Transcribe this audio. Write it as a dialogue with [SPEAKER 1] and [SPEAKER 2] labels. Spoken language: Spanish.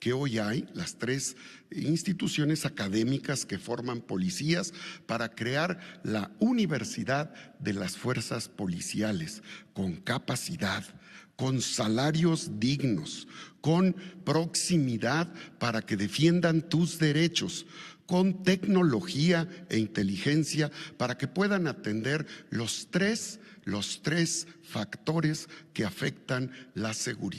[SPEAKER 1] que hoy hay, las tres instituciones académicas que forman policías para crear la Universidad de las Fuerzas Policiales, con capacidad, con salarios dignos, con proximidad para que defiendan tus derechos, con tecnología e inteligencia para que puedan atender los tres, los factores que afectan la seguridad.